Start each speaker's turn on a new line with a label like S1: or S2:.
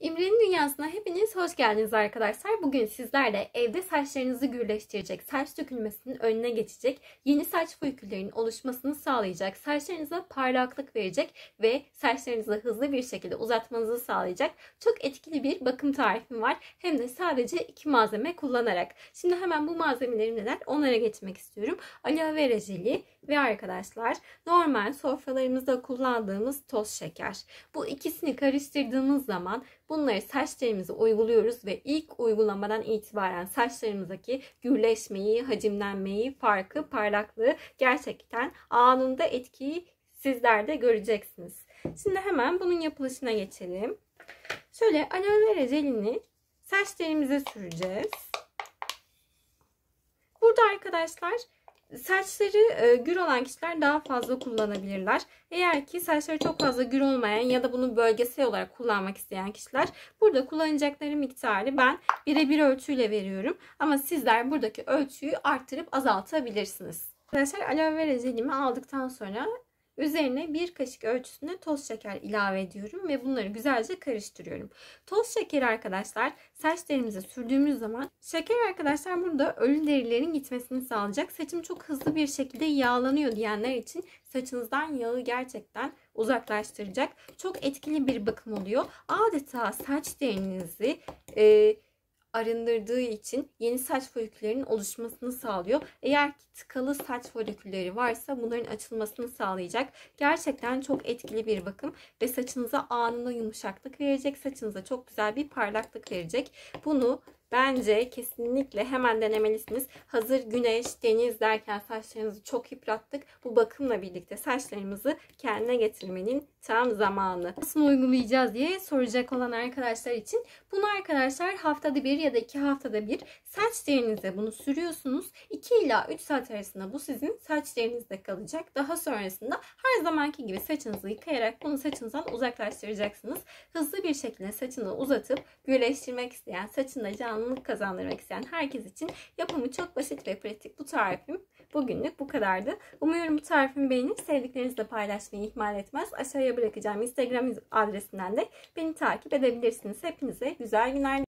S1: İmre'nin dünyasına hepiniz hoş geldiniz arkadaşlar. Bugün sizlerle evde saçlarınızı gürleştirecek, saç dökülmesinin önüne geçecek, yeni saç foliküllerinin oluşmasını sağlayacak, saçlarınıza parlaklık verecek ve saçlarınızı hızlı bir şekilde uzatmanızı sağlayacak çok etkili bir bakım tarifim var. Hem de sadece iki malzeme kullanarak. Şimdi hemen bu malzemelerim neler onlara geçmek istiyorum. Aloe vera jeli ve arkadaşlar normal sofralarımızda kullandığımız toz şeker. Bu ikisini karıştırdığımız zaman Bunları saçlarımıza uyguluyoruz ve ilk uygulamadan itibaren saçlarımızdaki gürleşmeyi, hacimlenmeyi, farkı, parlaklığı gerçekten anında etkiyi sizler de göreceksiniz. Şimdi hemen bunun yapılışına geçelim. Şöyle aloe vera jelini saçlarımıza süreceğiz. Burada arkadaşlar Saçları e, gür olan kişiler daha fazla kullanabilirler. Eğer ki saçları çok fazla gür olmayan ya da bunu bölgesel olarak kullanmak isteyen kişiler burada kullanacakları miktarı ben birebir ölçüyle veriyorum. Ama sizler buradaki ölçüyü arttırıp azaltabilirsiniz. Arkadaşlar aloe vera jelimi aldıktan sonra Üzerine bir kaşık ölçüsünde toz şeker ilave ediyorum ve bunları güzelce karıştırıyorum. Toz şekeri arkadaşlar saçlarımıza sürdüğümüz zaman şeker arkadaşlar burada ölü derilerin gitmesini sağlayacak. Saçım çok hızlı bir şekilde yağlanıyor diyenler için saçınızdan yağı gerçekten uzaklaştıracak. Çok etkili bir bakım oluyor. Adeta saç derinizi... E, arındırdığı için yeni saç foliküllerinin oluşmasını sağlıyor. Eğer ki tıkalı saç folikülleri varsa bunların açılmasını sağlayacak. Gerçekten çok etkili bir bakım ve saçınıza anında yumuşaklık verecek. Saçınıza çok güzel bir parlaklık verecek. Bunu Bence kesinlikle hemen denemelisiniz. Hazır güneş, deniz derken saçlarınızı çok yıprattık. Bu bakımla birlikte saçlarımızı kendine getirmenin tam zamanı. Nasıl uygulayacağız diye soracak olan arkadaşlar için bunu arkadaşlar haftada bir ya da iki haftada bir saç derinize bunu sürüyorsunuz. 2 ila 3 saat arasında bu sizin saç derinizde kalacak. Daha sonrasında her zamanki gibi saçınızı yıkayarak bunu saçınızdan uzaklaştıracaksınız. Hızlı bir şekilde saçını uzatıp güleştirmek isteyen saçında canlı alışkanlılık kazandırmak isteyen herkes için yapımı çok basit ve pratik bu tarifim. Bugünlük bu kadardı. Umuyorum bu tarifimi beğenip sevdiklerinizle paylaşmayı ihmal etmez. Aşağıya bırakacağım Instagram adresinden de beni takip edebilirsiniz. Hepinize güzel günler.